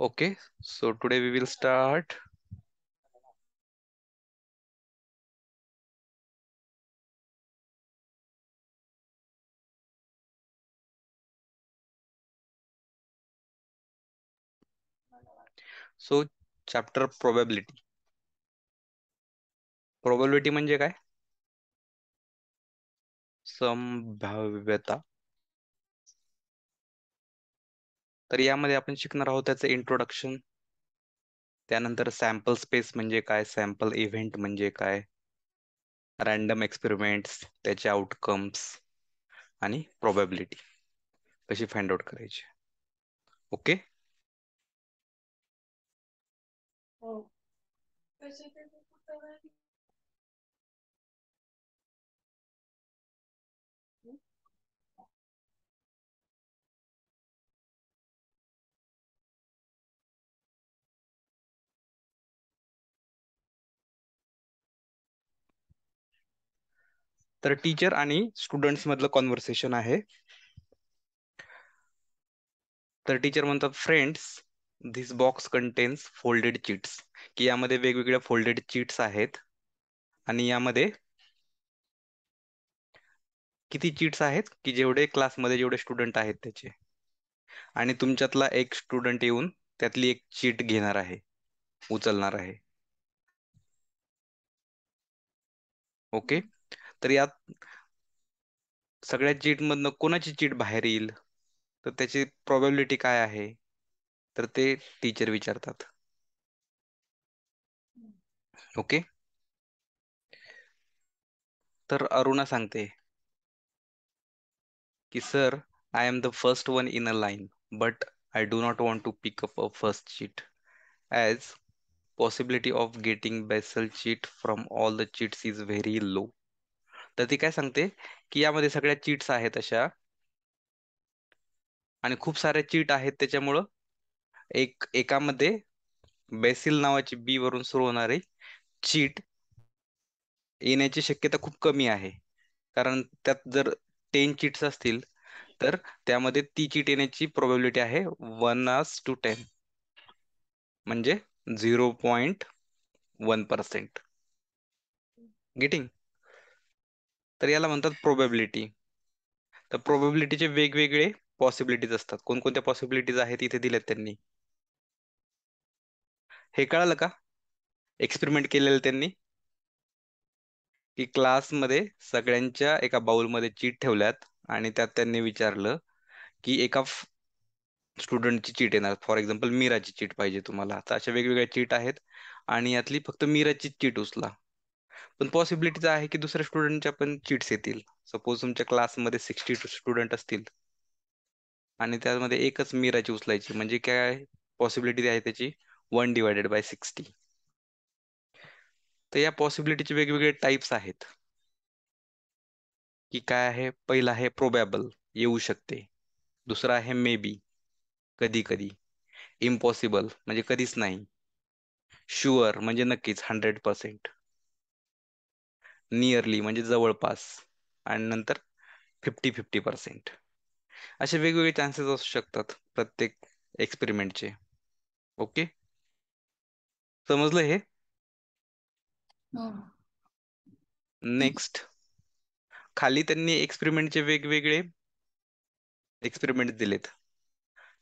Okay, so today we will start. So chapter probability. Probability म्हणजे Some संभाव्यता तर यामध्ये आपण शिकणार आहोत त्याचं इंट्रोडक्शन त्यानंतर सॅम्पल स्पेस म्हणजे काय सॅम्पल इव्हेंट म्हणजे काय रॅन्डम एक्सपेरिमेंट्स त्याचे आउटकम्स आणि प्रोबॅबिलिटी कशी फाइंड आउट करायची ओके okay? हो. तर टीचर आणि स्टुडंट मधलं कॉन्व्हर्सेशन आहे तर टीचर म्हणतात friends this box contains folded chits की यामध्ये वेगवेगळ्या फोल्डेड चिट्स आहेत आणि यामध्ये किती चिट्स आहेत की जेवढे क्लासमध्ये जेवढे स्टुडंट आहेत त्याचे आणि तुमच्यातला एक स्टुडंट येऊन त्यातली एक चीट घेणार आहे उचलणार आहे ओके तर यात सगळ्या चीटमधनं कोणाची चीट बाहेर येईल तर त्याची प्रॉबेबिलिटी काय आहे तर ते टीचर विचारतात ओके तर अरुणा सांगते की sir I am the first one in a line but I do not want to pick up a first chit as possibility of getting basal chit from all the chits is very low तर ती काय सांगते की यामध्ये सगळ्या cheats आहेत अशा आणि खूप साऱ्या चीट आहेत त्याच्यामुळं एक एकामध्ये बेसिल नावाची बी वरून सुरू होणारी चीट येण्याची शक्यता खूप कमी आहे कारण त्यात जर टेन चीट्स असतील तर त्यामध्ये ती चीट येण्याची प्रोबॅबिलिटी आहे वन आज टू टेन म्हणजे zero point one percent getting तर याला म्हणतात प्रोबॅबिलिटी तर प्रोबॅबिलिटीचे वेगवेगळे पॉसिबिलिटीज असतात कोणकोणत्या पॉसिबिलिटीज आहेत इथे दिल्यात त्यांनी हे कळालं का एक्सपेरिमेंट केलेलं त्यांनी की क्लासमध्ये सगळ्यांच्या एका बाउलमध्ये चीट ठेवल्यात आणि त्यात त्यांनी विचारलं की एका स्टुडंटची चीट येणार फॉर एक्झाम्पल मीराची चीट पाहिजे तुम्हाला तर अशा वेगवेगळ्या चीट आहेत आणि यातली फक्त मीराची चीट उचला पण पॉसिबिलिटीज आहे की दुसऱ्या स्टुडंटच्या पण चिट्स येतील सपोज तुमच्या क्लासमध्ये सिक्स्टी स्टुडंट असतील आणि त्यामध्ये एकच मिराची उचलायची म्हणजे काय पॉसिबिलिटी आहे त्याची वन डिवायडेड बाय सिक्स्टी तर या पॉसिबिलिटीचे वेगवेगळे टाईप्स आहेत की काय आहे पहिला आहे प्रोबॅबल येऊ शकते दुसरा आहे मे बी कधी कधी इम्पॉसिबल म्हणजे कधीच नाही शुअर म्हणजे नक्कीच हंड्रेड पर्सेंट नियरली म्हणजे जवळपास आणि नंतर फिफ्टी फिफ्टी पर्सेंट असे वेगवेगळे चान्सेस असू शकतात प्रत्येक एक्सपेरिमेंटचे ओके समजलं हे नेक्स्ट हो. खाली त्यांनी एक्सपेरिमेंटचे वेगवेगळे एक्सपेरिमेंट दिलेत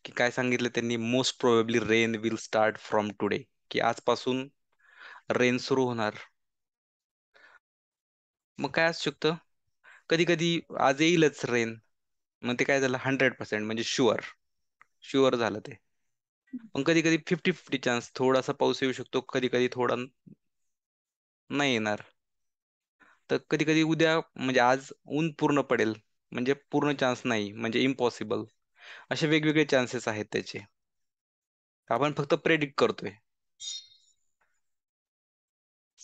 की काय सांगितलं त्यांनी most probably rain will start from today की आजपासून रेन सुरू होणार मग काय असू शकतं कधी कधी आज येईलच रेन मग ते काय झालं हंड्रेड पर्सेंट म्हणजे शुअर शुअर झालं ते पण कधी कधी फिफ्टी फिफ्टी चान्स थोडासा पाऊस येऊ शकतो कधी कधी थोडा नाही येणार तर कधी कधी उद्या म्हणजे आज ऊन पूर्ण पडेल म्हणजे पूर्ण चान्स नाही म्हणजे इम्पॉसिबल असे वेगवेगळे चान्सेस आहेत त्याचे आपण फक्त प्रेडिक्ट करतोय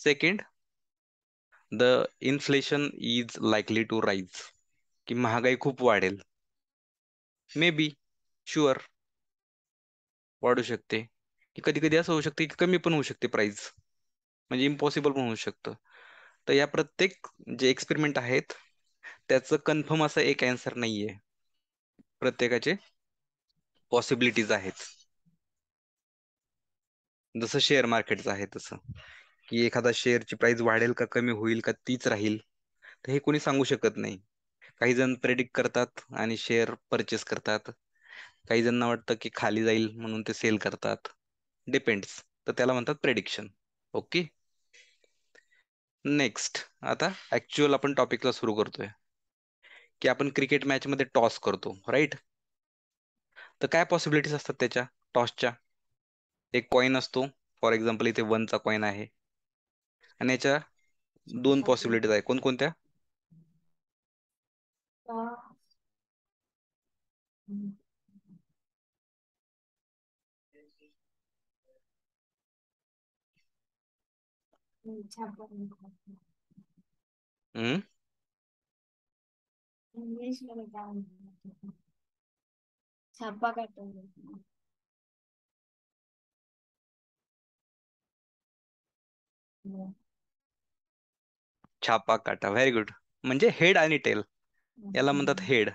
second the inflation is likely to rise की महागाई खूप वाढेल मे बी शुअर वाढू शकते की कधी कधी असं होऊ शकते की कमी पण होऊ शकते प्राईज म्हणजे इम्पॉसिबल पण होऊ शकतं तर या प्रत्येक जे एक्सपेरिमेंट आहेत त्याचं कन्फर्म असं एक नाही आहे प्रत्येकाचे पॉसिबिलिटीज आहेत जसं शेअर मार्केटचं आहे तसं की एखादा शेअरची प्राइस वाढेल का कमी होईल का तीच राहील तर हे कोणी सांगू शकत नाही काही जण प्रेडिक्ट करतात आणि शेअर परचेस करतात काही जणांना वाटतं की खाली जाईल म्हणून ते सेल करतात डिपेंड्स तर त्याला म्हणतात प्रेडिक्शन ओके नेक्स्ट आता ऍक्च्युअल आपण टॉपिकला सुरू करतोय की आपण क्रिकेट मॅच मध्ये टॉस करतो राईट तर काय पॉसिबिलिटीज असतात त्याच्या टॉसच्या एक कॉईन असतो फॉर एक्झाम्पल इथे वनचा कॉईन आहे आणि दोन पॉसिबिलिटीज आहे कोणकोणत्या छापा काटून छापा काटा व्हेरी गुड म्हणजे हेड आणि टेल याला म्हणतात हेड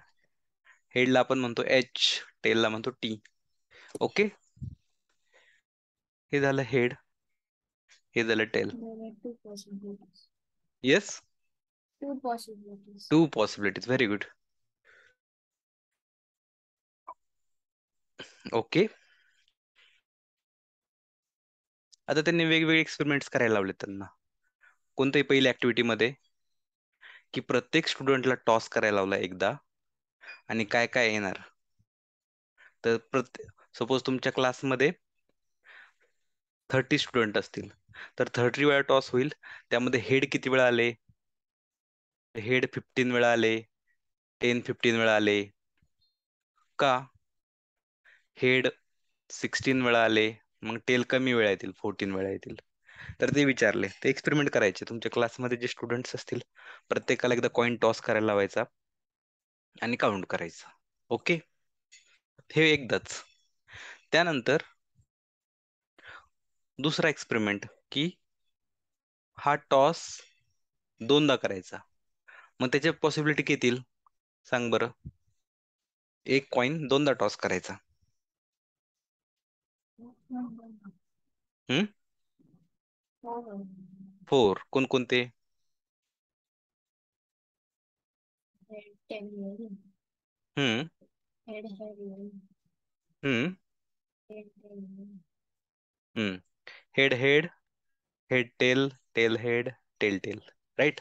हेडला आपण म्हणतो एच टेलला म्हणतो टी ओके हे झालं हेड हे झालं tail yes two possibilities very good okay आता त्यांनी वेगवेगळे एक्सपेरिमेंट्स करायला लावले त्यांना कोणत्याही पहिल्या ऍक्टिव्हिटीमध्ये की प्रत्येक स्टुडंटला टॉस करायला लावला एकदा आणि काय काय येणार तर प्रत्येक सपोज तुमच्या क्लासमध्ये थर्टी स्टुडंट असतील तर थर्टी वेळा टॉस होईल त्यामध्ये हेड किती वेळा आले हेड फिफ्टीन वेळा आले टेन फिफ्टीन वेळा आले का हेड सिक्स्टीन वेळा आले मग टेल कमी वेळा येतील फोर्टीन वेळा येतील तर ते विचारले ते एक्सपेरिमेंट करायचे तुमच्या क्लासमध्ये जे स्टुडंट्स असतील प्रत्येकाला एकदा कॉइन टॉस करायला लावायचा आणि काउंट करायचा ओके हे एकदाच त्यानंतर दुसरा एक्सपेरिमेंट की हा टॉस दोनदा करायचा मग त्याच्या पॉसिबिलिटी किती सांग बरं एक कॉइन दोनदा टॉस करायचा फोर कोण कोणते hmm head head hmm head head head tail tail head tail tail right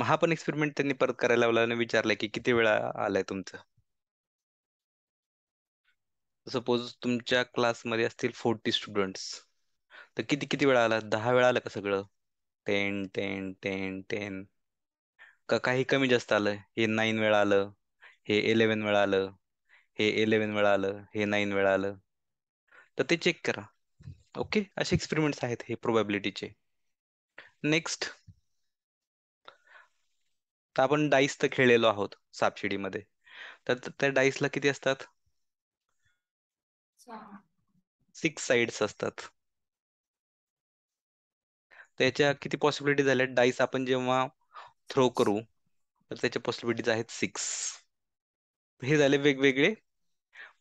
मग हा पण एक्सपेरिमेंट त्यांनी परत करायला लावला आणि विचारलं की किती वेळा आलाय तुमचं सपोज तुमच्या क्लासमध्ये असतील फोर्टी स्टुडंट्स तर किती किती वेळा आला दहा वेळा आलं का सगळं टेन टेन टेन टेन का काही कमी जास्त आलं हे नाईन वेळा आलं हे इलेवन वेळा आलं हे इलेवन वेळा आलं हे नाईन वेळा आलं तर ते चेक करा ओके असे एक्सपेरिमेंट्स आहेत हे प्रोबॅबिलिटीचे नेक्स्ट तर आपण डाईस तर खेळलेलो आहोत सापशिडीमध्ये तर त्या डाईसला किती असतात सिक्स साइड्स असतात त्याच्या किती पॉसिबिलिटी झाल्या डाईस आपण जेव्हा थ्रो करू तर त्याच्या पॉसिबिलिटीज आहेत सिक्स हे झाले वेगवेगळे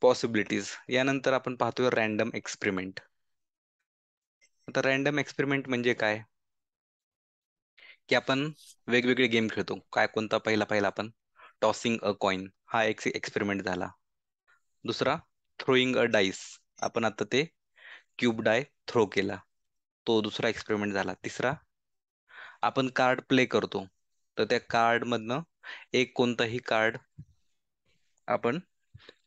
पॉसिबिलिटीज यानंतर आपण पाहतोय रॅन्डम एक्सपेरिमेंट आता रॅन्डम एक्सपेरिमेंट म्हणजे काय की आपण वेगवेगळे गेम खेळतो काय कोणता पहिला पहिला आपण टॉसिंग अ कॉइन हा एक एक्सपेरिमेंट झाला दुसरा थ्रोईंग अ डाईस आपण आता ते क्यूब डाय थ्रो केला तो दुसरा एक्सपेरिमेंट झाला तिसरा आपण कार्ड प्ले करतो तर त्या मधन एक कोणताही कार्ड आपण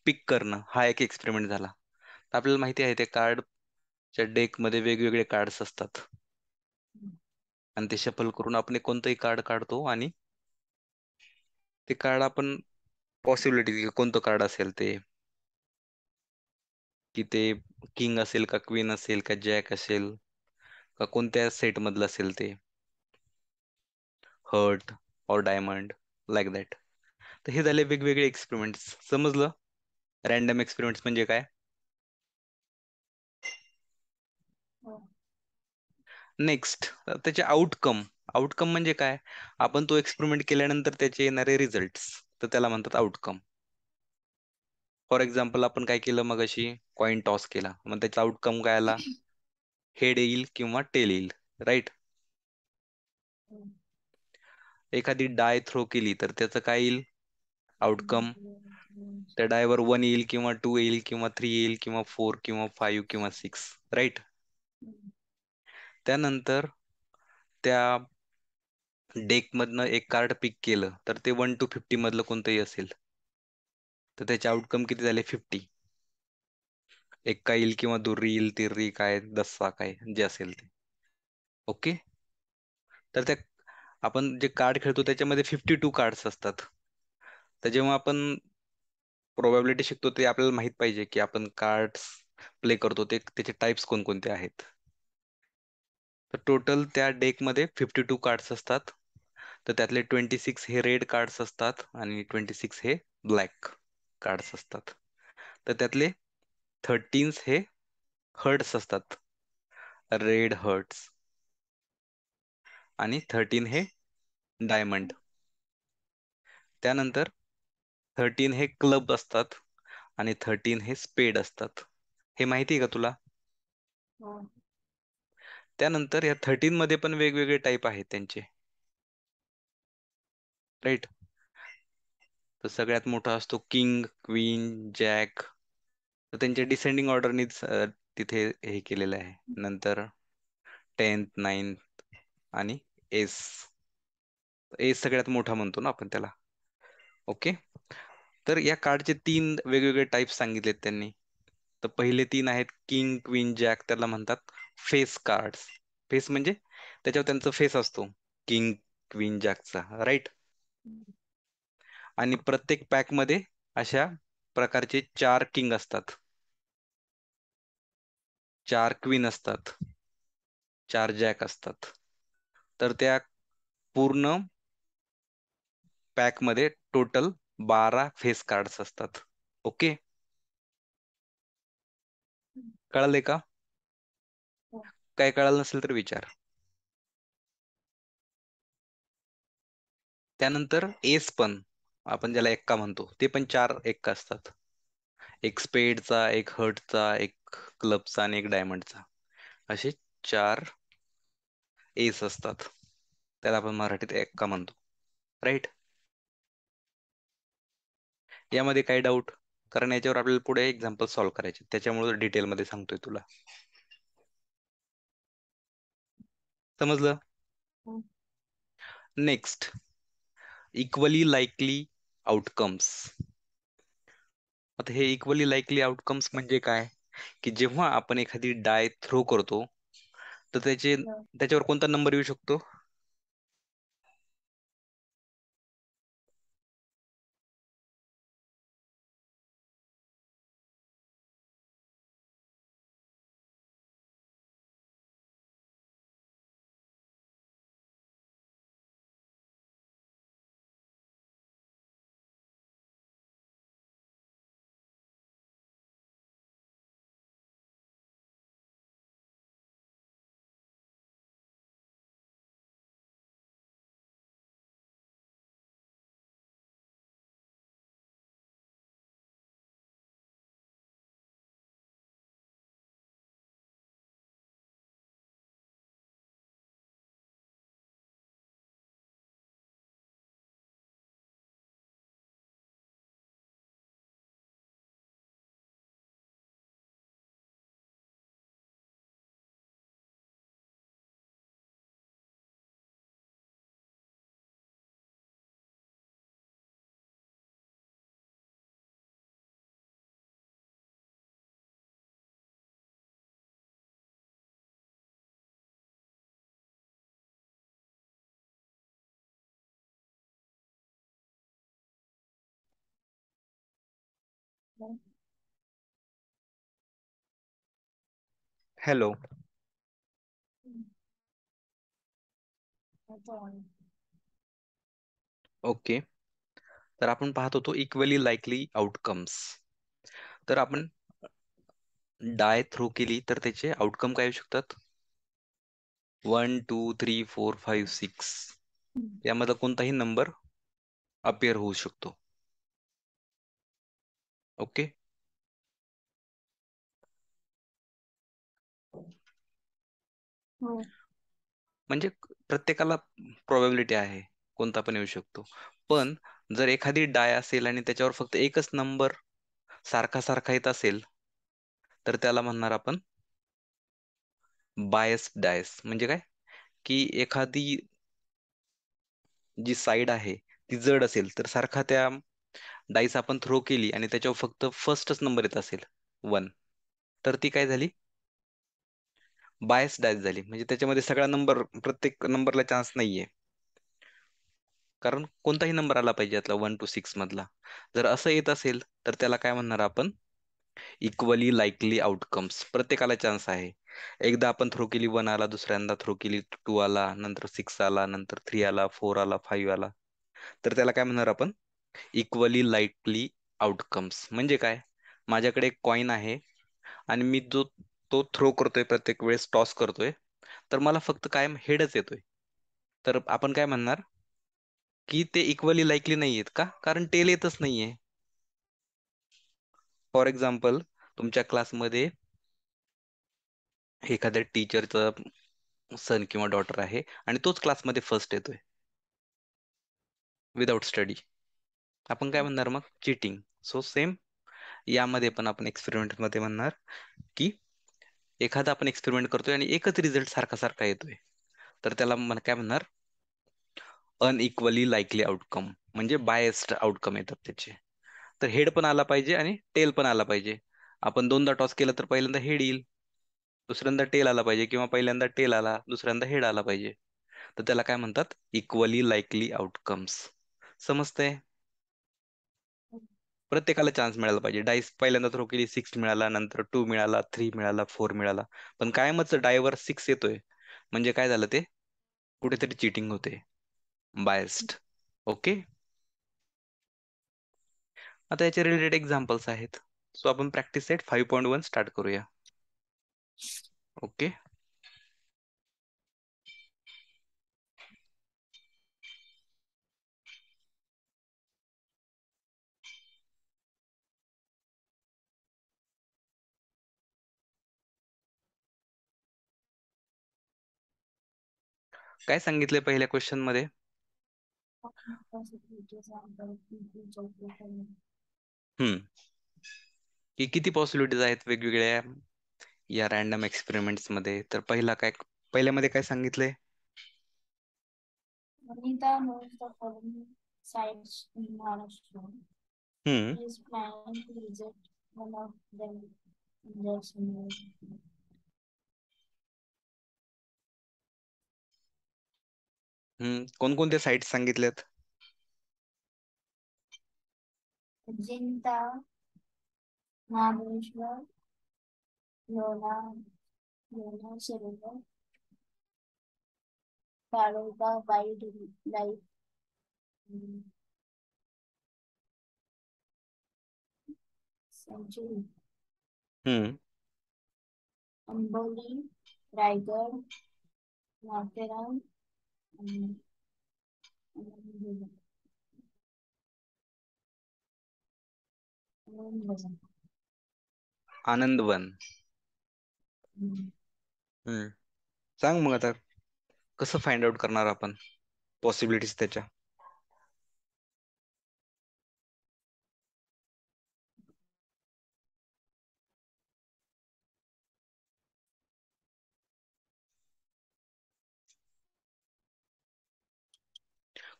पिक करणं हा एक एक्सपेरिमेंट झाला आपल्याला माहिती आहे त्या कार्डच्या डेकमध्ये वेगवेगळे कार्ड्स असतात आणि ते शफल करून आपण कोणतंही कार्ड काढतो आणि ते कार्ड आपण पॉसिबिलिटी कोणतं कार्ड असेल ते की ते किंग असेल का क्वीन असेल का जॅक असेल का कोणत्या सेट मधलं असेल ते हर्ट और डायमंड लाईक दॅट तर हे झाले वेगवेगळे एक्सपेरिमेंट्स समजलं रॅन्डम एक्सपेरिमेंट्स म्हणजे काय नेक्स्ट त्याचे आउटकम आउटकम म्हणजे काय आपण तो एक्सपेरिमेंट केल्यानंतर त्याचे येणारे रिझल्ट तर त्याला म्हणतात आउटकम फॉर एक्झाम्पल आपण काय केलं मग अशी कॉइन टॉस केला मग त्याचा आउटकम काय आला हेड येईल किंवा टेल येईल राईट एखादी डाय थ्रो केली तर त्याचं काय येईल आउटकम त्या डायवर वन येईल किंवा टू येईल किंवा थ्री येईल किंवा फोर किंवा फाईव्ह किंवा सिक्स राईट त्यानंतर त्या डेक मधनं एक कार्ड पिक केलं तर ते वन टू फिफ्टी मधलं कोणतंही असेल तर त्याचे आउटकम किती झाले फिफ्टी एक्का येईल किंवा दुर्री येईल तिर्री काय दस्सा काय जे असेल ते ओके तर त्या आपण जे कार्ड खेळतो त्याच्यामध्ये फिफ्टी टू कार्ड्स असतात तर जेव्हा आपण प्रोबॅबिलिटी शिकतो ते आपल्याला माहित पाहिजे की आपण कार्ड्स प्ले करतो ते त्याचे टाईप्स कोणकोणते आहेत तर टोटल त्या डेकमध्ये फिफ्टी टू कार्ड्स असतात तर त्यातले ट्वेंटी सिक्स हे रेड कार्ड्स असतात आणि ट्वेंटी सिक्स हे ब्लॅक कार्ड्स असतात तर त्यातले थर्टीन्स हे हर्ट्स असतात रेड हर्ट्स आणि थर्टीन हे डायमंड त्यानंतर थर्टीन हे क्लब असतात आणि थर्टीन हे स्पेड असतात हे माहिती आहे का तुला हो. त्यानंतर या थर्टीन मध्ये पण वेगवेगळे टाईप आहेत त्यांचे राईट सगळ्यात मोठा असतो किंग क्वीन जॅक तर त्यांच्या डिसेंडिंग ऑर्डरनीच तिथे हे केलेलं आहे नंतर टेन्थ नाईन्थ आणि एस एस सगळ्यात मोठा म्हणतो ना आपण त्याला ओके तर या कार्डचे तीन वेगवेगळे टाईप सांगितलेत त्यांनी तर पहिले तीन आहेत किंग क्वीन जॅक त्याला म्हणतात फेस कार्ड्स फेस म्हणजे त्याच्यावर त्यांचा फेस असतो किंग क्वीन जॅकचा राईट आणि प्रत्येक पॅक मध्ये अशा प्रकारचे चार किंग असतात चार क्वीन असतात चार जॅक असतात तर त्या पूर्ण पॅक मध्ये टोटल बारा फेस कार्ड असतात ओके कळाले का काय कळालं नसेल तर विचार त्यानंतर एस पण आपण ज्याला एक्का म्हणतो ते पण चार एक्का असतात एक स्पेडचा एक हर्टचा एक क्लबचा आणि एक डायमंडचा असे चार एस असतात त्याला आपण मराठीत एक्का म्हणतो राईट यामध्ये काही डाऊट कारण याच्यावर आपल्याला पुढे एक्झाम्पल सॉल्व्ह करायचे त्याच्यामुळे डिटेलमध्ये सांगतोय तुला समजलं नेक्स्ट इक्वली लाईकली आउटकम्स आता हे इक्वली लाईकली आउटकम्स म्हणजे काय की जेव्हा आपण एखादी डाय थ्रो करतो तर त्याचे त्याच्यावर कोणता नंबर येऊ शकतो हॅलो ओके तर आपण पाहत होतो इक्वली लाइकली आउटकम्स तर आपण डाय थ्रू केली तर त्याचे आउटकम काय येऊ शकतात one two three four five six यामधला कोणताही नंबर अपेअर होऊ शकतो ओके म्हणजे प्रत्येकाला प्रॉबेबिलिटी आहे कोणता पण येऊ शकतो पण जर एखादी डाय असेल आणि त्याच्यावर फक्त एकच नंबर सारखा सारखा येत असेल तर त्याला म्हणणार आपण बायस डायस म्हणजे काय की एखादी जी साईड आहे ती जड असेल तर सारखा त्या डाईस आपण थ्रो केली आणि त्याच्यावर फक्त फर्स्टच नंबर येत असेल वन तर ती काय झाली बायस डायस झाली म्हणजे त्याच्यामध्ये सगळा नंबर प्रत्येक नंबरला चान्स नाहीये कारण कोणताही नंबर आला पाहिजे यातला वन टू सिक्स मधला जर असं येत असेल तर त्याला काय म्हणणार आपण इक्वली लाईकली आउटकम्स प्रत्येकाला चान्स आहे एकदा आपण थ्रो केली वन आला दुसऱ्यांदा थ्रो केली टू आला नंतर सिक्स आला नंतर थ्री आला फोर आला फाईव्ह आला तर त्याला काय म्हणणार आपण इक्वली लाईकली आउटकम्स म्हणजे काय माझ्याकडे एक कॉईन आहे आणि मी जो तो थ्रो करतोय प्रत्येक वेळेस टॉस करतोय तर मला फक्त कायम हेडच येतोय तर आपण काय म्हणणार की ते इक्वली लाईकली नाही आहेत का कारण टेल येतच नाहीये फॉर एक्झाम्पल तुमच्या क्लासमध्ये एखाद्या टीचरचा सन किंवा डॉटर आहे आणि तोच क्लासमध्ये फर्स्ट येतोय विदाउट स्टडी आपण काय म्हणणार मग चिटिंग सो सेम यामध्ये पण आपण मध्ये म्हणणार की एखादा आपण एक्सपेरिमेंट करतोय आणि एकच रिझल्ट सारखा सारखा येतोय तर त्याला म्हण काय म्हणणार अनइक्वली लाईकली आउटकम म्हणजे बायस्ड आउटकम येतात त्याचे तर हेड पण आला पाहिजे आणि टेल पण आला पाहिजे आपण दोनदा टॉस केला तर पहिल्यांदा हेड येईल दुसऱ्यांदा टेल आला पाहिजे किंवा पहिल्यांदा टेल आला दुसऱ्यांदा हेड आला पाहिजे तर त्याला काय म्हणतात इक्वली लाईकली आउटकम्स समजतंय प्रत्येकाला चान्स मिळाला पाहिजे डाईस पहिल्यांदा थ्रो केली सिक्स मिळाला नंतर टू मिळाला थ्री मिळाला फोर मिळाला पण कायमच डायवर सिक्स येतोय म्हणजे काय झालं ते कुठेतरी चिटिंग होते बायस्ड ओके आता याचे रिलेटेड एक्झाम्पल्स आहेत सो आपण practice set five point one start करूया ओके काय सांगितलंय पहिल्या क्वेश्चन मध्ये की किती पॉसिबिलिटीज आहेत वेगवेगळ्या या रॅन्डम एक्सपेरिमेंट्स मध्ये तर पहिला काय पहिल्यामध्ये काय सांगितले हम्म हम्म कोणकोणत्या साईट सांगितल्यात अजिंठा महाबळेश्वर लोणार लोणार सरोवर Kaloba wild life hmm, sanctuary hmm Amboli Raigad Matheran Anand Van hmm सांग मग आता कसं फाइंड आउट करणार आपण पॉसिबिलिटीज त्याच्या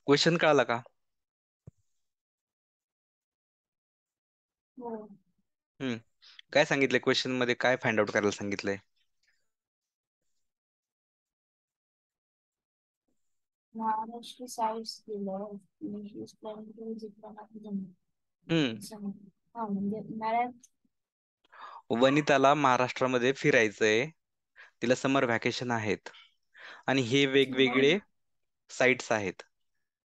क्वेश्चन कळाला का हो. हम्म काय सांगितलंय क्वेश्चन मध्ये काय फाइंड आउट करायला सांगितलंय म्हणजे वनिताला महाराष्ट्रामध्ये फिरायचंय तिला समर व्हॅकेशन आहेत आणि हे वेगवेगळे साइट्स आहेत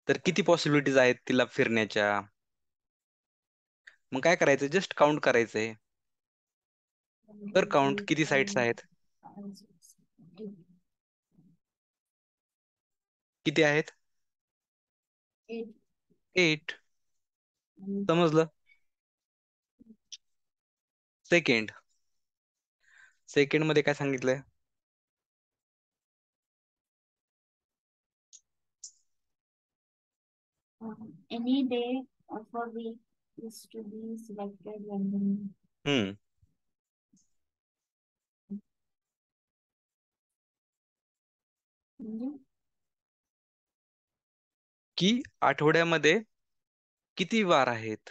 तर किती पॉसिबिलिटीज आहेत तिला फिरण्याच्या मग काय करायचं जस्ट काउंट करायचंय तर काउंट किती साईट्स आहेत किती आहेत एट समजलं सेकंड सेकंड मध्ये काय सांगितलंय any day of a week is to be selected randomly. Hmm. की आठवड्यामध्ये किती वार आहेत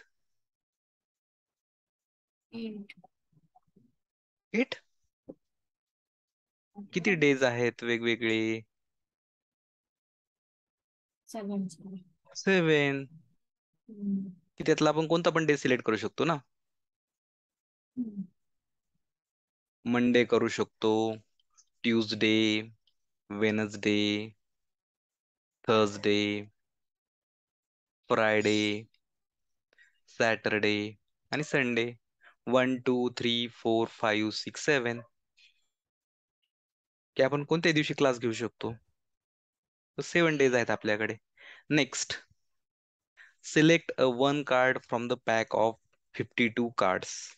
एट किती डेज आहेत वेगवेगळे सेवन की त्यातला आपण कोणता पण डे सिलेक्ट करू शकतो ना मंडे करू शकतो Tuesday Wednesday Thursday, Friday Saturday आणि Sunday one two three four five six seven की आपण कोणत्याही दिवशी क्लास घेऊ शकतो सेवन डेज आहेत आपल्याकडे next select a one card from the pack of 52 cards.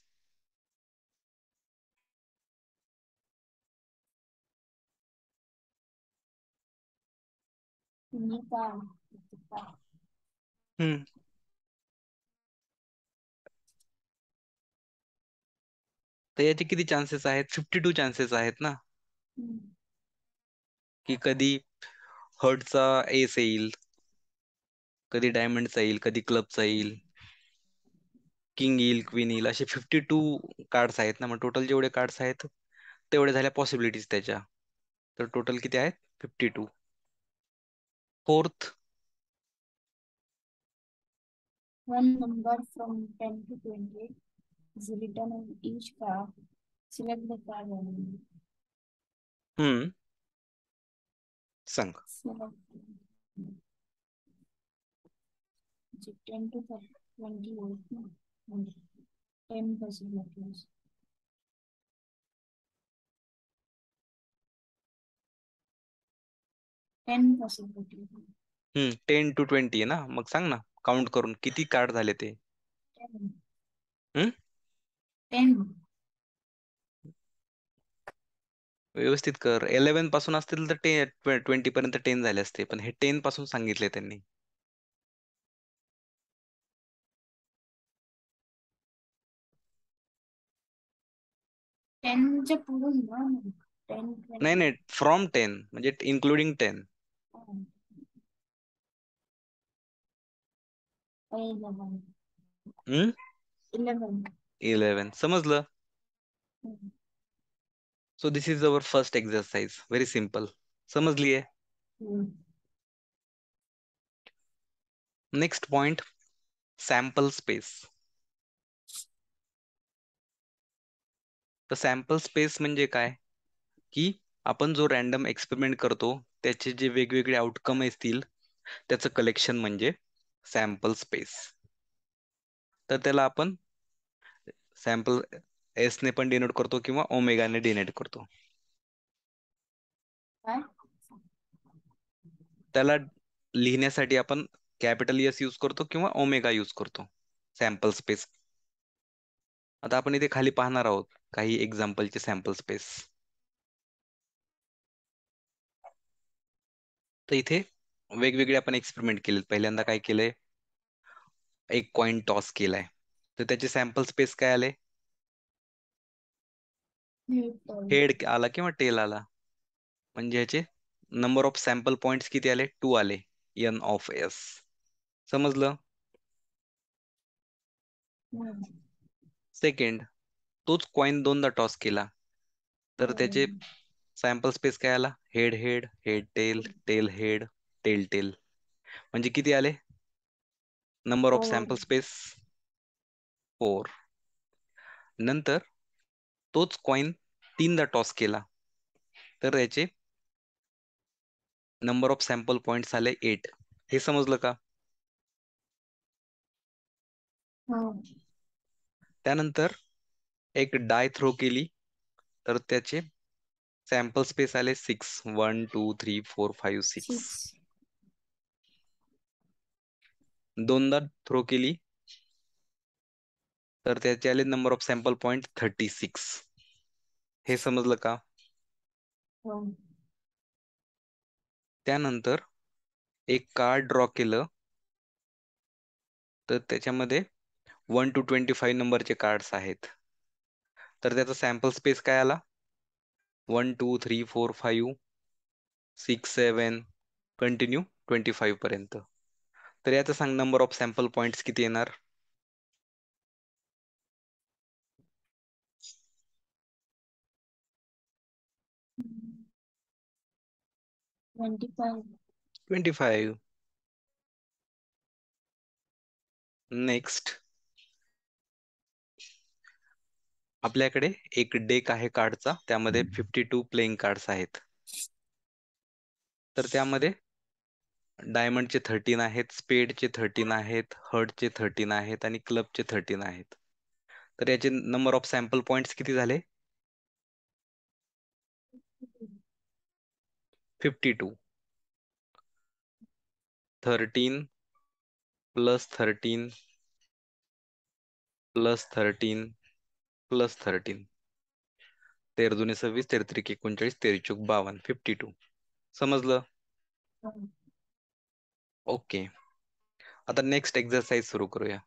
Hmm. तर याचे किती चान्सेस आहेत फिफ्टी टू चान्सेस आहेत ना की कधी हर्टचा एस येईल कधी डायमंडचा येईल कधी क्लबचा येईल किंग येईल क्वीन येईल असे फिफ्टी टू कार्ड्स आहेत ना मग टोटल जेवढे कार्ड्स आहेत तेवढे झाल्या पॉसिबिलिटीज त्याच्या तर टोटल किती आहेत fifty two fourth one number from 10 to 10 20 10 ten percent hmm ten to twenty आहे ना मग सांग ना काउंट करून किती कार्ड झाले ते व्यवस्थित कर इलेव्हन पासून असतील तर टे ट्वेंटी पर्यंत टेन झाले असते पण हे टेन पासून सांगितले त्यांनी ना नाही नाही फ्रॉम टेन म्हणजे इन्क्लुडिंग टेन इलेवन समजलं so this is our first exercise very simple समजली आहे नेक्स्ट पॉइंट सॅम्पल स्पेस तर सॅम्पल स्पेस म्हणजे काय की आपण जो रॅन्डम एक्सपेरिमेंट करतो त्याचे जे वेगवेगळे आउटकम असतील त्याचं कलेक्शन म्हणजे सॅम्पल स्पेस तर त्याला आपण सॅम्पल एसने पण डिनोट करतो किंवा ओमेगाने डिनोट करतो त्याला लिहिण्यासाठी आपण कॅपिटल एस यूज करतो किंवा ओमेगा यूज करतो सॅम्पल स्पेस आता आपण इथे खाली पाहणार आहोत काही एक्झाम्पलचे सॅम्पल स्पेस तर इथे वेगवेगळे आपण एक्सपेरिमेंट केले पहिल्यांदा काय केलंय एक कॉइन टॉस केलाय तर त्याचे सॅम्पल स्पेस काय आले हेड आला किंवा टेल आला म्हणजे ह्याचे नंबर ऑफ सॅम्पल पॉइंट किती आले टू आले एन ऑफ एस समजलं सेकंड तोच कॉइन दोनदा टॉस केला तर त्याचे सॅम्पल स्पेस काय आला head head head tail tail head tail tail म्हणजे किती आले number of sample space four नंतर तोच कॉइन तीनदा टॉस केला तर त्याचे नंबर ऑफ सॅम्पल पॉइंट आले एट हे समजलं का हो. त्यानंतर एक डाय थ्रो केली तर त्याचे सॅम्पल स्पेस आले six one two three four five six दोनदा थ्रो केली तर त्याचे आले number of sample point thirty six हे समजलं का हो. त्यानंतर एक कार्ड ड्रॉ केलं तर त्याच्यामध्ये वन टू ट्वेंटी फाईव्ह नंबरचे कार्ड्स आहेत तर त्याचा सॅम्पल स्पेस काय आला one two three four five six seven continue twenty five पर्यंत तर याचा सांग नंबर ऑफ सॅम्पल पॉइंट किती येणार ट्वेंटी फाईव्ह नेक्स्ट आपल्याकडे एक डेक आहे कार्डचा त्यामध्ये फिफ्टी टू प्लेइंग कार्ड्स आहेत तर त्यामध्ये डायमंडचे थर्टीन आहेत स्पेडचे थर्टीन आहेत हर्टचे थर्टीन आहेत आणि क्लबचे थर्टीन आहेत तर याचे नंबर ऑफ सॅम्पल पॉइंट्स किती झाले fifty two thirteen plus thirteen plus thirteen plus thirteen तेर दुने सव्वीस तेर त्रिक एकोणचाळीस तेरचूक बावन फिफ्टी टू समजलं हो. ओके आता नेक्स्ट एक्सरसाइज सुरू करूया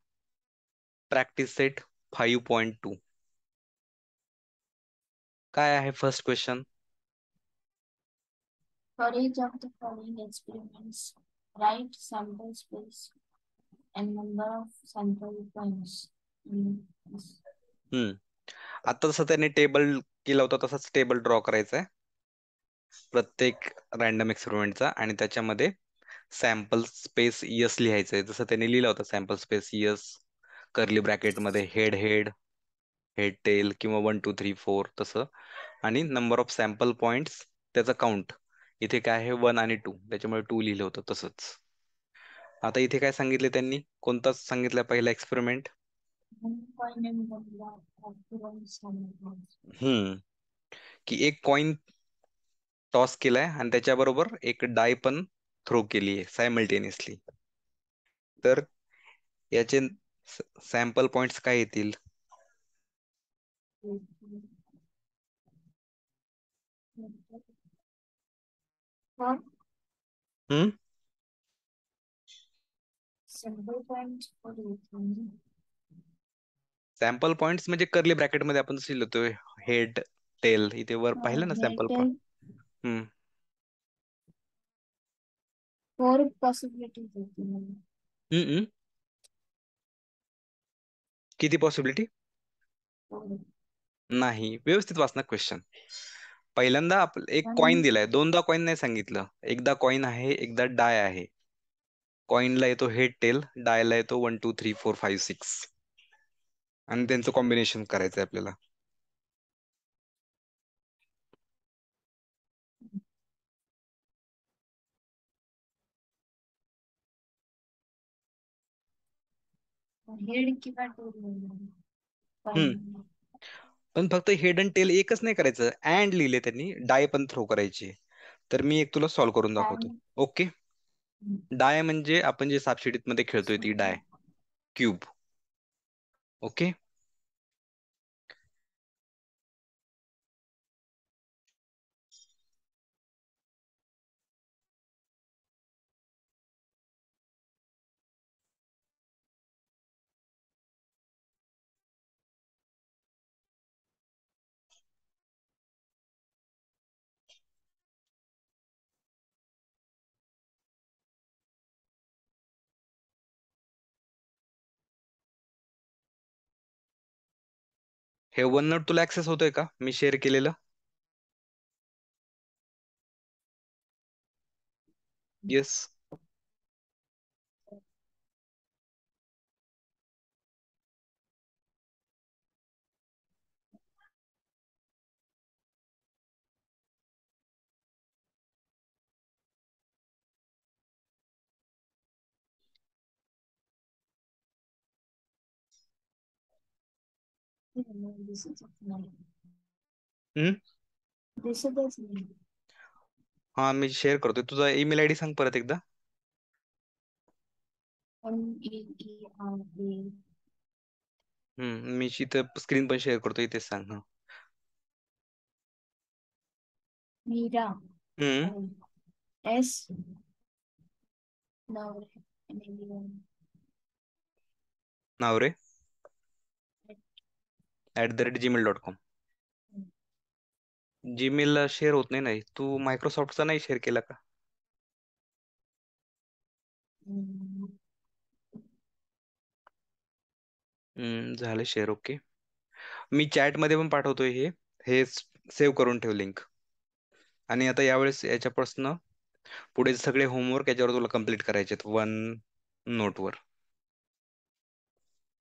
practice set five point two काय आहे फर्स्ट क्वेश्चन हम्म आता जसं त्याने टेबल केलं होतं तसाच टेबल ड्रॉ करायचं आहे प्रत्येक रँडम एक्सपेरिमेंटचा आणि त्याच्यामध्ये सॅम्पल स्पेस यस लिहायचं आहे जसं त्याने लिहिलं होतं सॅम्पल स्पेस यस कर्ली ब्रॅकेटमध्ये हेड हेड हेड टेल किंवा वन टू थ्री फोर तसं आणि नंबर ऑफ सॅम्पल पॉइंट त्याचा काउंट इथे काय आहे वन आणि टू त्याच्यामुळे टू लिहिलं होतं तसंच आता इथे काय सांगितलं त्यांनी कोणताच सांगितलं पहिला एक्सपेरिमेंट हम्म की एक कॉइन टॉस केलाय आणि त्याच्याबरोबर एक डाय पण थ्रो केली आहे सायमल्टेनियसली तर याचे सॅम्पल पॉइंट्स काय येतील हम्म सॅम्पल पॉइंट म्हणजे करली ब्रॅकेट मध्ये आपण लिहितो हेड टेल इथे वर पाहिलं ना सॅम्पल पॉइंट पॉसिबिलिटी किती पॉसिबिलिटी नाही व्यवस्थित वाचणार क्वेश्चन पहिल्यांदा एक कॉइन दिलाय दोनदा कॉइन नाही सांगितलं एकदा कॉइन आहे एकदा डाय आहे कॉइनला येतो हेड टेल डायला येतो one two three four five six आणि त्यांचं कॉम्बिनेशन करायचं आहे आपल्याला पण फक्त हेड अँड टेल एकच नाही करायचं अँड लिहिले त्यांनी डाय पण थ्रो करायची तर मी एक तुला सॉल्व्ह करून दाखवतो ओके डाय म्हणजे आपण जे सापशिडीत मध्ये खेळतोय ती डाय क्यूब ¿Ok? हे वन नोट तुला ऍक्सेस होतोय का मी शेअर केलेलं येस हम्म हा मी शेअर करतोय तुझा ईमेल आयडी सांग परत एकदा हम्म मी इथं स्क्रीन पण शेअर करतो इथे सांग हा Meera hmm S Navare Navare at the rate gmail dot com gmail share होत नाही नाही तू मायक्रोसॉफ्टचा नाही शेअर केला का झालं शेअर ओके मी चॅट मध्ये पण पाठवतोय हे हे सेव्ह करून ठेव लिंक आणि आता यावेळेस याच्यापासून पुढे सगळे होमवर्क याच्यावर तुला कम्प्लीट करायचे वन नोटवर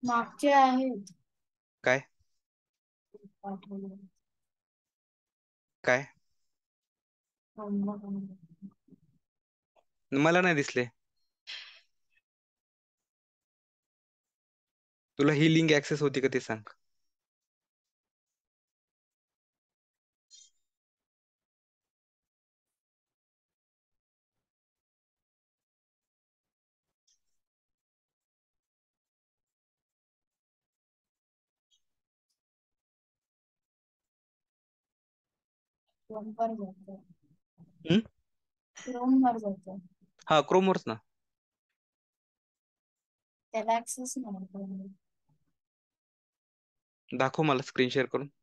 मागचे आहेत काय काय? मला नाही दिसले. तुला ही लिंक ऍक्सेस होती का ते सांग. वर जायचं हम्म? क्रोम वर जायचं हा क्रोमवरच ना त्याला ऍक्सेस नाही दाखव मला स्क्रीन शेअर करून